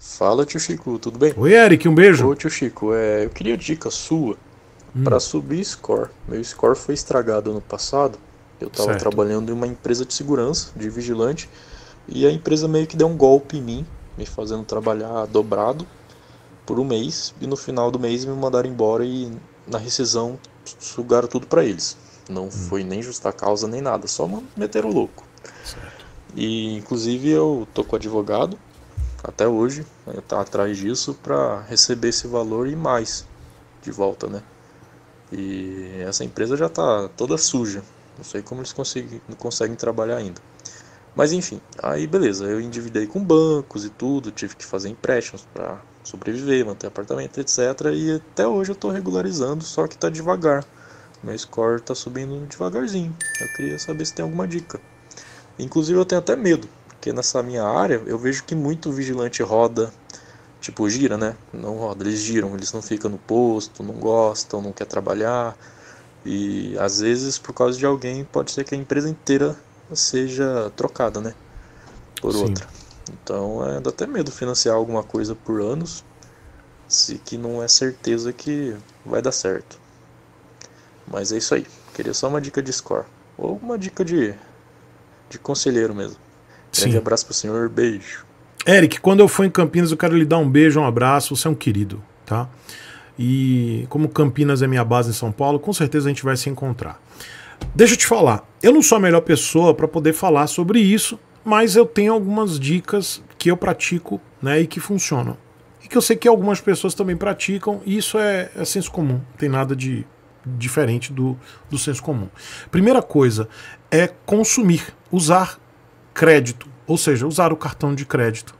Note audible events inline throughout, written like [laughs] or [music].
Fala, tio Chico, tudo bem? Oi, Eric, um beijo. Ô, tio Chico, é, eu queria dica sua hum. para subir score. Meu score foi estragado ano passado. Eu estava trabalhando em uma empresa de segurança, de vigilante, e a empresa meio que deu um golpe em mim, me fazendo trabalhar dobrado por um mês, e no final do mês me mandaram embora e na rescisão sugaram tudo para eles. Não hum. foi nem justa causa nem nada, só meteram louco. Certo. E inclusive eu tô com advogado até hoje está atrás disso para receber esse valor e mais de volta, né? E essa empresa já está toda suja. Não sei como eles conseguem, não conseguem trabalhar ainda. Mas enfim, aí beleza, eu endividei com bancos e tudo, tive que fazer empréstimos para sobreviver, manter apartamento, etc. E até hoje eu estou regularizando, só que está devagar. Meu score está subindo devagarzinho. Eu queria saber se tem alguma dica. Inclusive eu tenho até medo porque nessa minha área eu vejo que muito vigilante roda, tipo gira, né? Não roda, eles giram, eles não ficam no posto, não gostam, não quer trabalhar. E às vezes por causa de alguém pode ser que a empresa inteira seja trocada, né? Por Sim. outra. Então é, dá até medo financiar alguma coisa por anos, se que não é certeza que vai dar certo. Mas é isso aí. Queria só uma dica de score. Ou uma dica de, de conselheiro mesmo. Grande Sim. abraço pro senhor, beijo. Eric, quando eu for em Campinas, eu quero lhe dar um beijo, um abraço, você é um querido, tá? E como Campinas é minha base em São Paulo, com certeza a gente vai se encontrar. Deixa eu te falar, eu não sou a melhor pessoa para poder falar sobre isso, mas eu tenho algumas dicas que eu pratico né, e que funcionam. E que eu sei que algumas pessoas também praticam, e isso é, é senso comum, não tem nada de diferente do, do senso comum. Primeira coisa é consumir, usar crédito, ou seja, usar o cartão de crédito.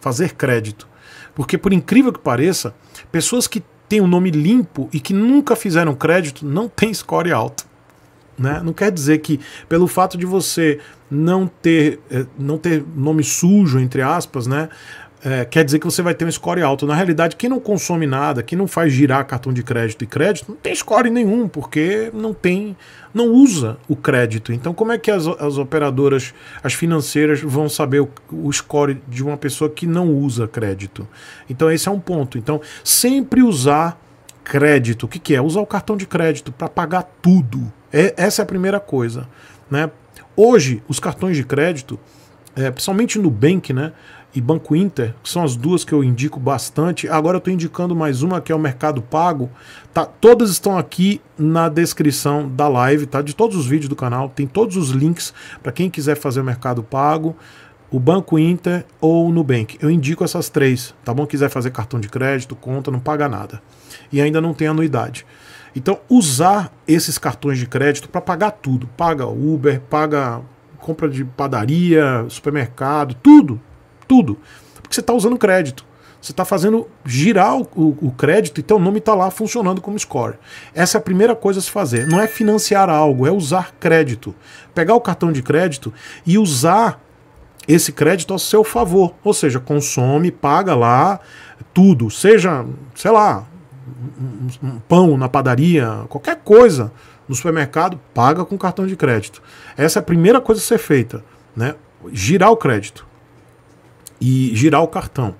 Fazer crédito. Porque, por incrível que pareça, pessoas que têm o um nome limpo e que nunca fizeram crédito não têm score alto. Né? Não quer dizer que, pelo fato de você não ter, eh, não ter nome sujo, entre aspas, né? é, quer dizer que você vai ter um score alto. Na realidade, quem não consome nada, quem não faz girar cartão de crédito e crédito, não tem score nenhum, porque não tem, não usa o crédito. Então, como é que as, as operadoras, as financeiras, vão saber o, o score de uma pessoa que não usa crédito? Então, esse é um ponto. Então, sempre usar crédito. O que, que é? Usar o cartão de crédito para pagar tudo. É, essa é a primeira coisa. Né? Hoje, os cartões de crédito, é, principalmente no Bank, né? e Banco Inter, que são as duas que eu indico bastante. Agora eu estou indicando mais uma que é o Mercado Pago. Tá, todas estão aqui na descrição da live, tá? De todos os vídeos do canal, tem todos os links para quem quiser fazer o Mercado Pago, o Banco Inter ou o Nubank. Eu indico essas três, tá bom? Quiser fazer cartão de crédito, conta, não paga nada. E ainda não tem anuidade. Então, usar esses cartões de crédito para pagar tudo. Paga Uber, paga compra de padaria, supermercado, tudo, tudo. Porque você está usando crédito. Você está fazendo girar o, o, crédito e então teu nome está lá funcionando como score. Essa é a primeira coisa a se fazer. Não é financiar algo, é usar crédito. Pegar o cartão de crédito e usar esse crédito a seu favor. Ou seja, consome, paga lá tudo. Seja, sei lá, um, um pão na padaria, qualquer coisa no supermercado, paga com cartão de crédito. Essa é a primeira coisa a ser feita. Né? Girar o crédito e girar o cartão.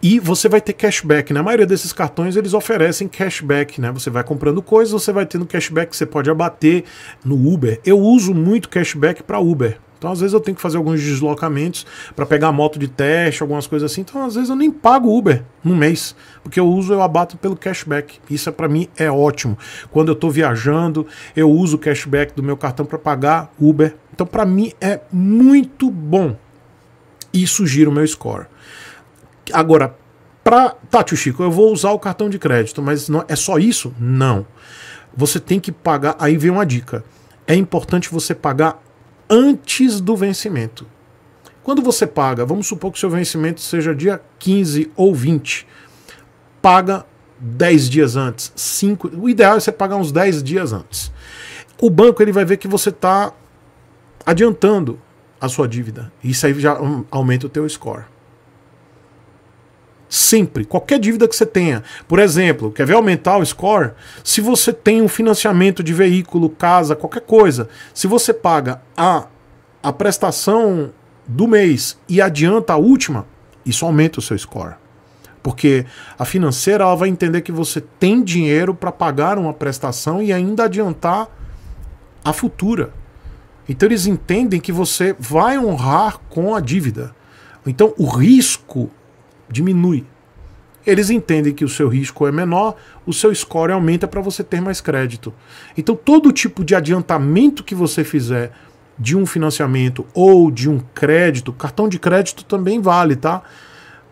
E você vai ter cashback. Na né? maioria desses cartões eles oferecem cashback, né? Você vai comprando coisas, você vai tendo cashback que você pode abater no Uber. Eu uso muito cashback para Uber. Então, às vezes, eu tenho que fazer alguns deslocamentos para pegar moto de teste, algumas coisas assim. Então, às vezes, eu nem pago Uber no mês, porque eu uso, eu abato pelo cashback. Isso, é, para mim, é ótimo. Quando eu estou viajando, eu uso o cashback do meu cartão para pagar Uber. Então, para mim, é muito bom e sugiro o meu score. Agora, para Tati Chico, eu vou usar o cartão de crédito, mas não, é só isso? Não. Você tem que pagar. Aí vem uma dica. É importante você pagar antes do vencimento. Quando você paga, vamos supor que seu vencimento seja dia 15 ou 20, paga 10 dias antes, 5, o ideal é você pagar uns 10 dias antes. O banco ele vai ver que você está adiantando a sua dívida. Isso aí já aumenta o teu score. Sempre, qualquer dívida que você tenha. Por exemplo, quer ver aumentar o score? Se você tem um financiamento de veículo, casa, qualquer coisa, se você paga a, a prestação do mês e adianta a última, isso aumenta o seu score. Porque a financeira ela vai entender que você tem dinheiro para pagar uma prestação e ainda adiantar a futura. Então eles entendem que você vai honrar com a dívida. Então o risco diminui. Eles entendem que o seu risco é menor, o seu score aumenta para você ter mais crédito. Então todo tipo de adiantamento que você fizer de um financiamento ou de um crédito, cartão de crédito também vale, tá?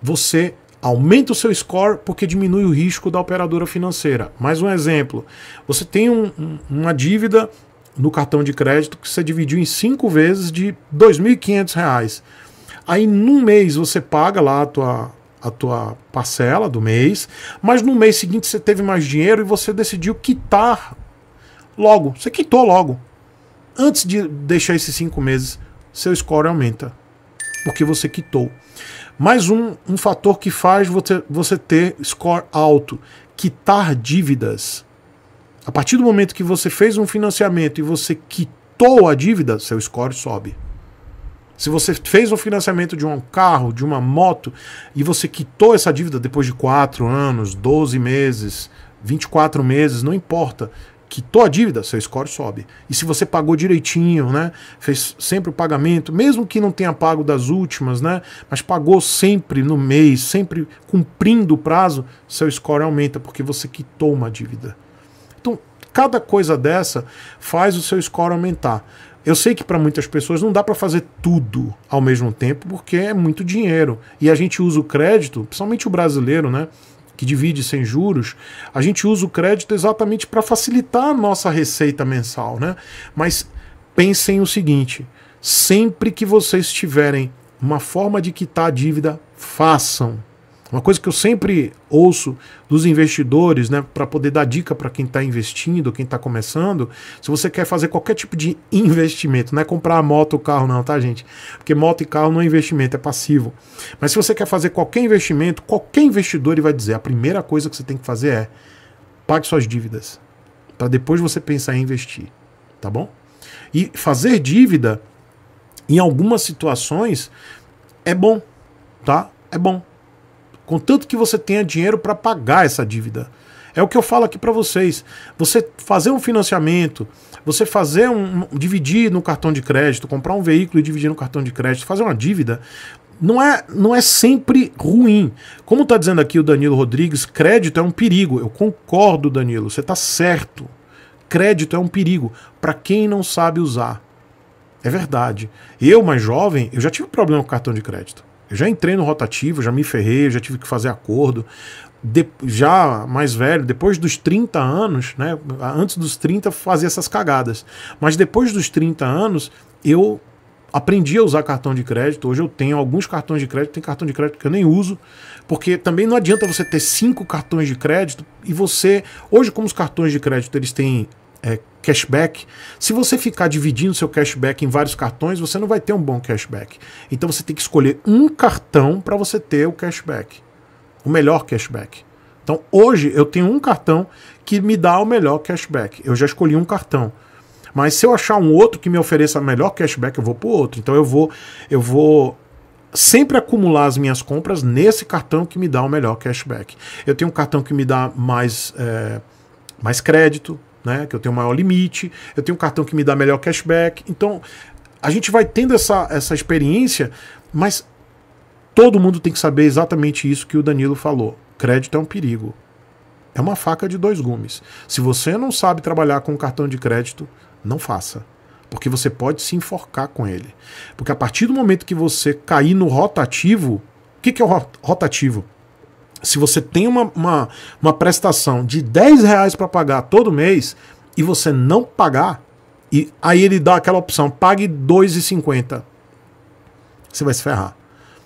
Você aumenta o seu score porque diminui o risco da operadora financeira. Mais um exemplo: você tem um, um, uma dívida no cartão de crédito que você dividiu em cinco vezes de R$ 2.500. Aí num mês você paga lá a tua, a tua parcela do mês, mas no mês seguinte você teve mais dinheiro e você decidiu quitar logo. Você quitou logo. Antes de deixar esses cinco meses, seu score aumenta. Porque você quitou. Mais um, um fator que faz você, você ter score alto: quitar dívidas. A partir do momento que você fez um financiamento e você quitou a dívida, seu score sobe. Se você fez o financiamento de um carro, de uma moto, e você quitou essa dívida depois de 4 anos, 12 meses, 24 meses, não importa. Quitou a dívida, seu score sobe. E se você pagou direitinho, né? Fez sempre o pagamento, mesmo que não tenha pago das últimas, né? Mas pagou sempre no mês, sempre cumprindo o prazo, seu score aumenta, porque você quitou uma dívida cada coisa dessa faz o seu score aumentar. Eu sei que para muitas pessoas não dá para fazer tudo ao mesmo tempo, porque é muito dinheiro. E a gente usa o crédito, principalmente o brasileiro, né? Que divide sem juros, a gente usa o crédito exatamente para facilitar a nossa receita mensal, né? Mas pensem o seguinte: sempre que vocês tiverem uma forma de quitar a dívida, façam uma coisa que eu sempre ouço dos investidores, né, para poder dar dica para quem está investindo, quem está começando, se você quer fazer qualquer tipo de [laughs] investimento, não é comprar moto ou carro, não, tá, gente? Porque moto e carro não é investimento, é passivo. Mas se você quer fazer qualquer investimento, qualquer investidor ele vai dizer: a primeira coisa que você tem que fazer é pague suas dívidas, para depois você pensar em investir, tá bom? E fazer dívida, em algumas situações, é bom, tá? É bom contanto que você tenha dinheiro para pagar essa dívida. É o que eu falo aqui para vocês. Você fazer um financiamento, você fazer um dividir no cartão de crédito, comprar um veículo e dividir no cartão de crédito, fazer uma dívida, não é, não é sempre ruim. Como está dizendo aqui o Danilo Rodrigues, crédito é um perigo. Eu concordo, Danilo, você está certo. Crédito é um perigo para quem não sabe usar. É verdade. Eu, mais jovem, eu já tive problema com cartão de crédito. Já entrei no rotativo, já me ferrei, já tive que fazer acordo. De, já mais velho, depois dos 30 anos, né? Antes dos 30 fazia essas cagadas. Mas depois dos 30 anos, eu aprendi a usar cartão de crédito. Hoje eu tenho alguns cartões de crédito, tem cartão de crédito que eu nem uso, porque também não adianta você ter cinco cartões de crédito e você. Hoje, como os cartões de crédito eles têm é, cashback. Se você ficar dividindo seu cashback em vários cartões, você não vai ter um bom cashback. Então você tem que escolher um cartão para você ter o cashback, o melhor cashback. Então hoje eu tenho um cartão que me dá o melhor cashback. Eu já escolhi um cartão. Mas se eu achar um outro que me ofereça melhor cashback, eu vou para outro. Então eu vou eu vou sempre acumular as minhas compras nesse cartão que me dá o melhor cashback. Eu tenho um cartão que me dá mais é, mais crédito, né? Que eu tenho maior limite, eu tenho um cartão que me dá melhor cashback. Então, a gente vai tendo essa, essa experiência, mas todo mundo tem que saber exatamente isso que o Danilo falou. Crédito é um perigo. É uma faca de dois gumes. Se você não sabe trabalhar com um cartão de crédito, não faça. Porque você pode se enforcar com ele. Porque a partir do momento que você cair no rotativo, o que, que é o rotativo? se você tem uma, uma, uma prestação de 10 reais para pagar todo mês e você não pagar, e aí ele dá aquela opção, pague 2,50. Você vai se ferrar.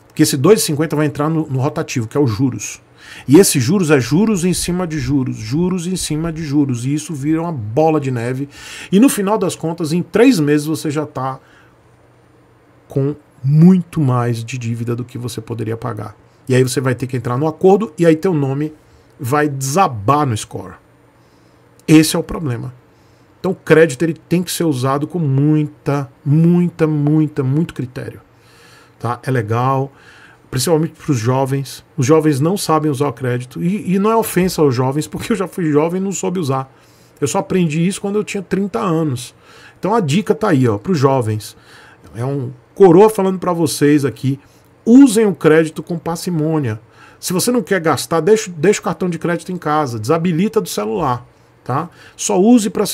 Porque esse 2,50 vai entrar no, no rotativo, que é os juros. E esses juros é juros em cima de juros, juros em cima de juros. E isso vira uma bola de neve. E no final das contas, em três meses, você já está com muito mais de dívida do que você poderia pagar. E aí você vai ter que entrar no acordo e aí teu nome vai desabar no score. Esse é o problema. Então o crédito ele tem que ser usado com muita, muita, muita, muito critério. Tá? É legal, principalmente para os jovens. Os jovens não sabem usar o crédito. E, e não é ofensa aos jovens, porque eu já fui jovem e não soube usar. Eu só aprendi isso quando eu tinha 30 anos. Então a dica tá aí, ó, para os jovens. É um coroa falando para vocês aqui usem o crédito com parcimônia. Se você não quer gastar, deixa, deixa o cartão de crédito em casa, desabilita do celular, tá? Só use para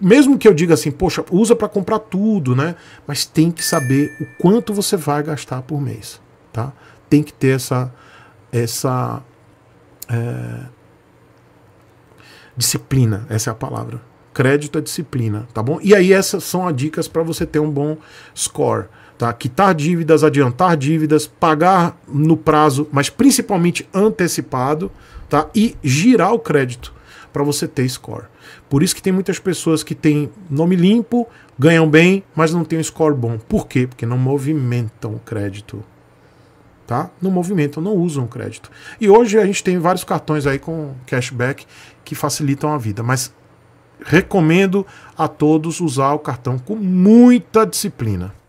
mesmo que eu diga assim, poxa, usa para comprar tudo, né? Mas tem que saber o quanto você vai gastar por mês, tá? Tem que ter essa essa é... disciplina, essa é a palavra. Crédito é disciplina, tá bom? E aí essas são as dicas para você ter um bom score. Tá? Quitar dívidas, adiantar dívidas, pagar no prazo, mas principalmente antecipado, tá? e girar o crédito para você ter score. Por isso que tem muitas pessoas que têm nome limpo, ganham bem, mas não têm um score bom. Por quê? Porque não movimentam o crédito. Tá? Não movimentam, não usam o crédito. E hoje a gente tem vários cartões aí com cashback que facilitam a vida, mas recomendo a todos usar o cartão com muita disciplina.